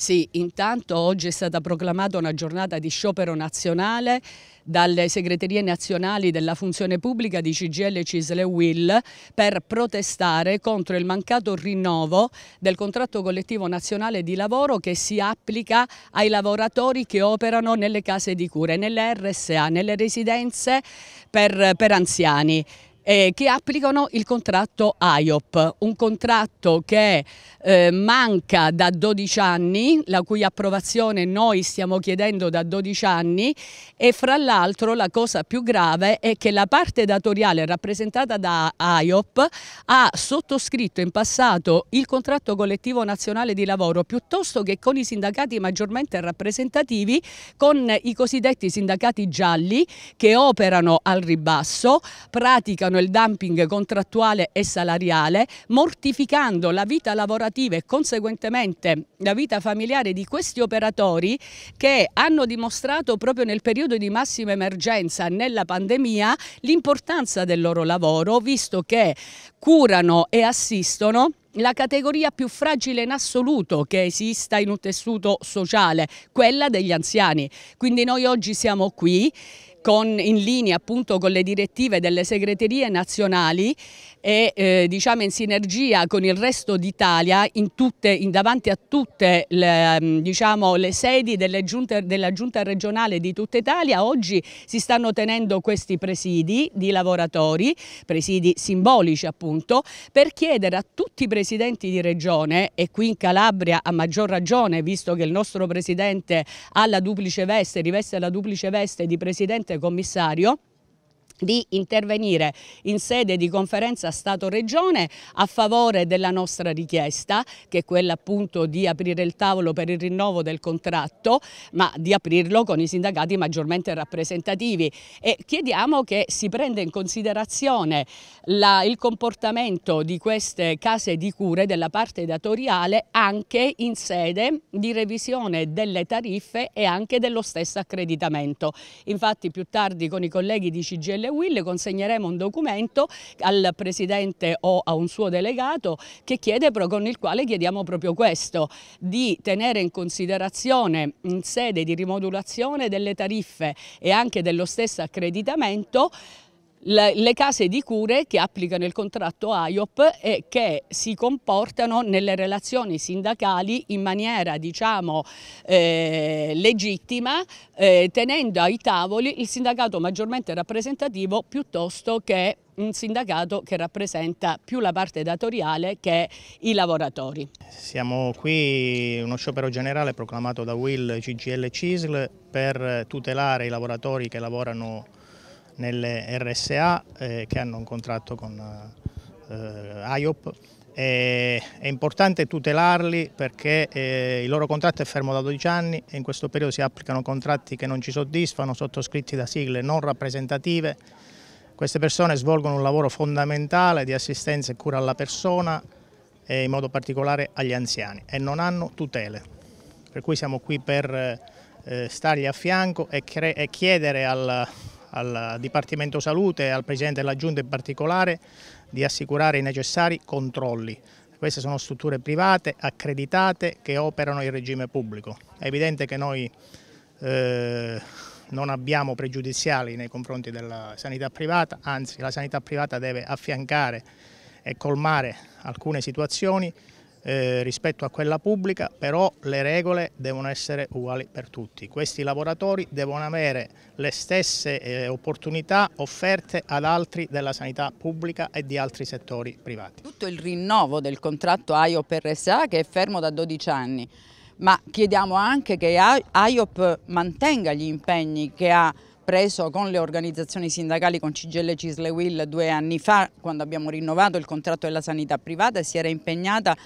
Sì, intanto oggi è stata proclamata una giornata di sciopero nazionale dalle segreterie nazionali della funzione pubblica di CGL, Cisle Will per protestare contro il mancato rinnovo del contratto collettivo nazionale di lavoro che si applica ai lavoratori che operano nelle case di cure, nelle RSA, nelle residenze per, per anziani eh, che applicano il contratto IOP, un contratto che eh, manca da 12 anni, la cui approvazione noi stiamo chiedendo da 12 anni e fra l'altro la cosa più grave è che la parte datoriale rappresentata da IOP ha sottoscritto in passato il contratto collettivo nazionale di lavoro piuttosto che con i sindacati maggiormente rappresentativi, con i cosiddetti sindacati gialli che operano al ribasso, praticano praticano il dumping contrattuale e salariale, mortificando la vita lavorativa e conseguentemente la vita familiare di questi operatori che hanno dimostrato proprio nel periodo di massima emergenza, nella pandemia, l'importanza del loro lavoro, visto che curano e assistono la categoria più fragile in assoluto che esista in un tessuto sociale, quella degli anziani. Quindi noi oggi siamo qui con, in linea appunto con le direttive delle segreterie nazionali e eh, diciamo in sinergia con il resto d'Italia in in davanti a tutte le, mm, diciamo, le sedi giunte, della giunta regionale di tutta Italia oggi si stanno tenendo questi presidi di lavoratori, presidi simbolici appunto, per chiedere a tutti i presidenti di regione e qui in Calabria a maggior ragione visto che il nostro presidente ha la duplice veste, riveste la duplice veste di presidente commissario di intervenire in sede di conferenza Stato-Regione a favore della nostra richiesta, che è quella appunto di aprire il tavolo per il rinnovo del contratto, ma di aprirlo con i sindacati maggiormente rappresentativi e chiediamo che si prenda in considerazione la, il comportamento di queste case di cure della parte datoriale anche in sede di revisione delle tariffe e anche dello stesso accreditamento. Infatti più tardi con i colleghi di CGL Will consegneremo un documento al Presidente o a un suo delegato chiede, con il quale chiediamo proprio questo, di tenere in considerazione in sede di rimodulazione delle tariffe e anche dello stesso accreditamento le, le, case di cure che applicano il contratto AIOP e che si comportano nelle relazioni sindacali in maniera diciamo, eh, legittima eh, tenendo ai tavoli il sindacato maggiormente rappresentativo piuttosto che un sindacato che rappresenta più la parte datoriale che i lavoratori. Siamo qui, uno sciopero generale proclamato da Will, CGL e CISL per tutelare i lavoratori che lavorano nelle RSA eh, che hanno un contratto con eh, IOP. E, è importante tutelarli perché eh, il loro contratto è fermo da 12 anni e in questo periodo si applicano contratti che non ci soddisfano, sottoscritti da sigle non rappresentative. Queste persone svolgono un lavoro fondamentale di assistenza e cura alla persona e in modo particolare agli anziani e non hanno tutele. Per cui siamo qui per eh, stargli a fianco e, e chiedere al, al Dipartimento Salute e al Presidente della Giunta in particolare di assicurare i necessari controlli. Queste sono strutture private, accreditate, che operano in regime pubblico. È evidente che noi eh, non abbiamo pregiudiziali nei confronti della sanità privata, anzi la sanità privata deve affiancare e colmare alcune situazioni eh, rispetto a quella pubblica, però le regole devono essere uguali per tutti. Questi lavoratori devono avere le stesse eh, opportunità offerte ad altri della sanità pubblica e di altri settori privati. Tutto il rinnovo del contratto AIOP RSA che è fermo da 12 anni, ma chiediamo anche che AIOP mantenga gli impegni che ha preso con le organizzazioni sindacali, con Cigelle Cisle Will due anni fa, quando abbiamo rinnovato il contratto della sanità privata e si era impegnata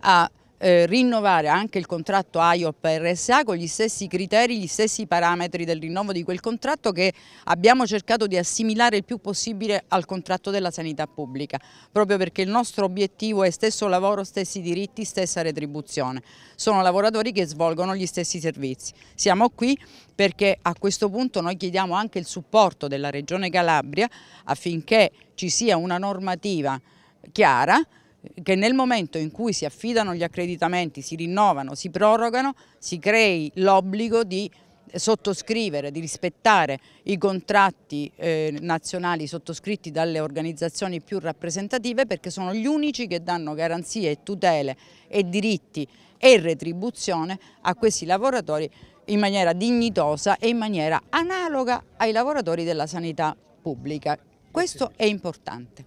a eh, rinnovare anche il contratto AIOP RSA con gli stessi criteri, gli stessi parametri del rinnovo di quel contratto che abbiamo cercato di assimilare il più possibile al contratto della sanità pubblica, proprio perché il nostro obiettivo è stesso lavoro, stessi diritti, stessa retribuzione. Sono lavoratori che svolgono gli stessi servizi. Siamo qui perché a questo punto noi chiediamo anche il supporto della Regione Calabria affinché ci sia una normativa chiara che nel momento in cui si affidano gli accreditamenti, si rinnovano, si prorogano, si crei l'obbligo di sottoscrivere, di rispettare i contratti eh, nazionali sottoscritti dalle organizzazioni più rappresentative perché sono gli unici che danno garanzie, tutele e diritti e retribuzione a questi lavoratori in maniera dignitosa e in maniera analoga ai lavoratori della sanità pubblica. Questo è importante.